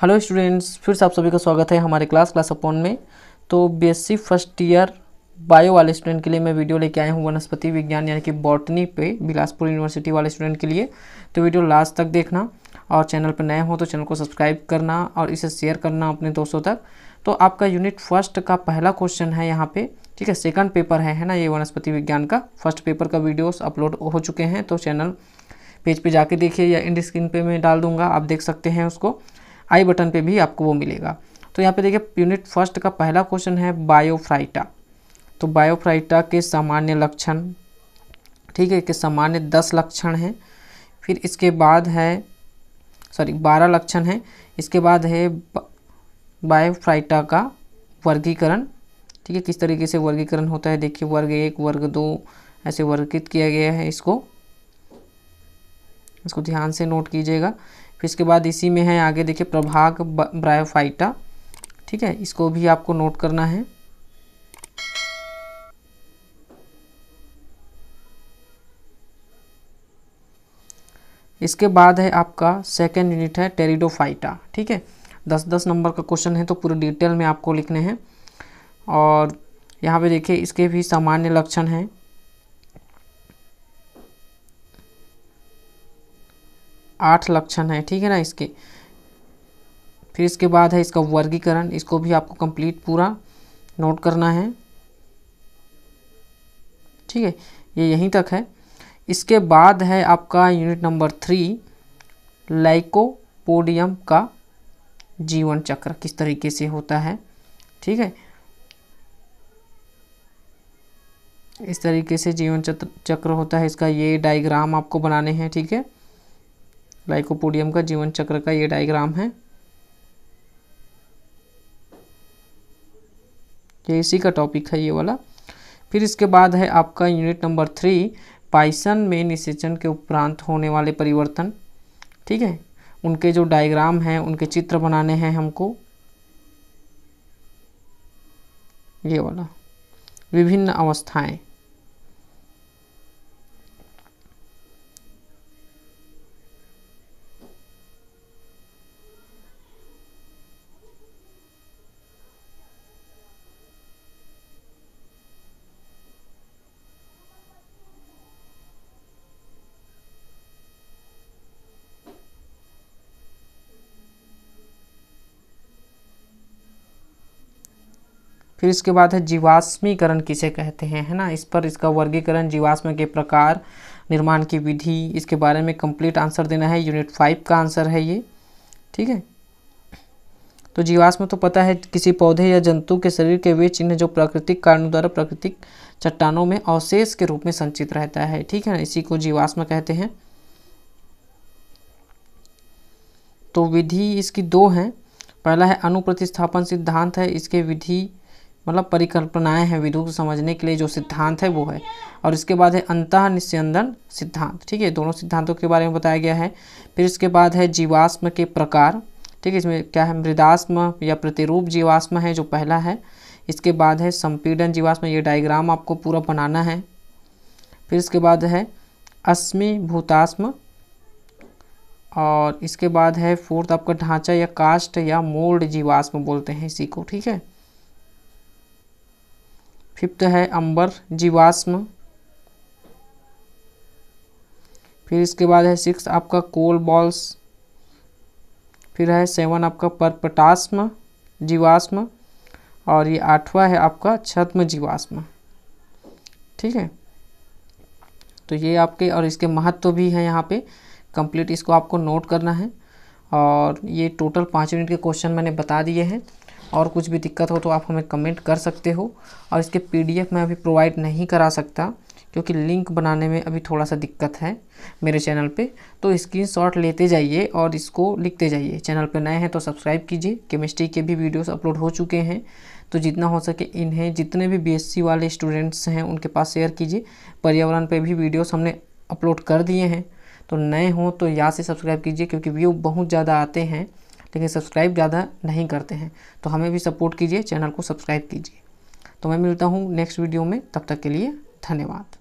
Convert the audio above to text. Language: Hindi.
हेलो स्टूडेंट्स फिर से आप सभी का स्वागत है हमारे क्लास क्लास अपॉन में तो बीएससी फर्स्ट ईयर बायो वाले स्टूडेंट के लिए मैं वीडियो लेके आया हूँ वनस्पति विज्ञान यानी कि बॉटनी पे बिलासपुर यूनिवर्सिटी वाले स्टूडेंट के लिए तो वीडियो लास्ट तक देखना और चैनल पर नए हो तो चैनल को सब्सक्राइब करना और इसे शेयर करना अपने दोस्तों तक तो आपका यूनिट फर्स्ट का पहला क्वेश्चन है यहाँ पर ठीक है सेकंड पेपर है है ना ये वनस्पति विज्ञान का फर्स्ट पेपर का वीडियोस अपलोड हो चुके हैं तो चैनल पेज पे जाके देखिए या इंड स्क्रीन पे मैं डाल दूंगा आप देख सकते हैं उसको आई बटन पे भी आपको वो मिलेगा तो यहाँ पे देखिए यूनिट फर्स्ट का पहला क्वेश्चन है बायोफ्राइटा तो बायोफ्राइटा के सामान्य लक्षण ठीक है कि सामान्य दस लक्षण हैं फिर इसके बाद है सॉरी बारह लक्षण हैं इसके बाद है बायोफ्राइटा का वर्गीकरण ठीक है किस तरीके से वर्गीकरण होता है देखिए वर्ग एक वर्ग दो ऐसे वर्गित किया गया है इसको इसको ध्यान से नोट कीजिएगा फिर इसके बाद इसी में है आगे देखिए प्रभाग ब्रायोफाइटा ठीक है इसको भी आपको नोट करना है इसके बाद है आपका सेकेंड यूनिट है टेरिडोफाइटा ठीक है दस दस नंबर का क्वेश्चन है तो पूरे डिटेल में आपको लिखने हैं और यहाँ पे देखिए इसके भी सामान्य लक्षण हैं आठ लक्षण हैं ठीक है ना इसके फिर इसके बाद है इसका वर्गीकरण इसको भी आपको कंप्लीट पूरा नोट करना है ठीक है ये यहीं तक है इसके बाद है आपका यूनिट नंबर थ्री लाइकोपोडियम का जीवन चक्र किस तरीके से होता है ठीक है इस तरीके से जीवन चक्र होता है इसका ये डायग्राम आपको बनाने हैं ठीक है थीके? लाइकोपोडियम का जीवन चक्र का ये डायग्राम है ये इसी का टॉपिक है ये वाला फिर इसके बाद है आपका यूनिट नंबर थ्री पाइसन में निषेचन के उपरांत होने वाले परिवर्तन ठीक है उनके जो डायग्राम हैं उनके चित्र बनाने हैं हमको ये वाला विभिन्न अवस्थाएं फिर इसके बाद है जीवाश्मीकरण किसे कहते हैं है ना इस पर इसका वर्गीकरण जीवाश्म के प्रकार निर्माण की विधि इसके बारे में कंप्लीट आंसर देना है यूनिट फाइव का आंसर है ये ठीक है तो जीवाश्म तो पता है किसी पौधे या जंतु के शरीर के वे चिन्ह जो प्राकृतिक कारणों द्वारा प्राकृतिक चट्टानों में अवशेष के रूप में संचित रहता है ठीक है ना इसी को जीवाश्म कहते हैं तो विधि इसकी दो हैं पहला है अनुप्रतिस्थापन सिद्धांत है इसके विधि मतलब परिकल्पनाएं हैं विधु को समझने के लिए जो सिद्धांत है वो है और इसके बाद है अंत निस्यंदन सिद्धांत ठीक है दोनों सिद्धांतों के बारे में बताया गया है फिर इसके बाद है जीवाश्म के प्रकार ठीक है इसमें क्या है मृदाश्म या प्रतिरूप जीवाश्म है जो पहला है इसके बाद है संपीडन जीवाश्म ये डायग्राम आपको पूरा बनाना है फिर इसके बाद है अश्मी भूताश्म और इसके बाद है फोर्थ आपका ढांचा या कास्ट या मोल्ड जीवाश्म बोलते हैं इसी को ठीक है फिफ्थ है अंबर जीवाश्म फिर इसके बाद है सिक्स आपका कोल बॉल्स फिर है सेवन आपका परपटाश्म जीवाश्म और ये आठवां है आपका छत्म जीवाश्म ठीक है तो ये आपके और इसके महत्व तो भी हैं यहाँ पे कंप्लीट इसको आपको नोट करना है और ये टोटल पाँच मिनट के क्वेश्चन मैंने बता दिए हैं और कुछ भी दिक्कत हो तो आप हमें कमेंट कर सकते हो और इसके पीडीएफ मैं अभी प्रोवाइड नहीं करा सकता क्योंकि लिंक बनाने में अभी थोड़ा सा दिक्कत है मेरे चैनल पे तो शॉट लेते जाइए और इसको लिखते जाइए चैनल पे नए हैं तो सब्सक्राइब कीजिए केमिस्ट्री के भी वीडियोस अपलोड हो चुके हैं तो जितना हो सके इन्हें जितने भी बीएससी वाले स्टूडेंट्स हैं उनके पास शेयर कीजिए पर्यावरण पर भी वीडियोज़ हमने अपलोड कर दिए हैं तो नए हों तो यहाँ से सब्सक्राइब कीजिए क्योंकि व्यू बहुत ज़्यादा आते हैं लेकिन सब्सक्राइब ज़्यादा नहीं करते हैं तो हमें भी सपोर्ट कीजिए चैनल को सब्सक्राइब कीजिए तो मैं मिलता हूँ नेक्स्ट वीडियो में तब तक के लिए धन्यवाद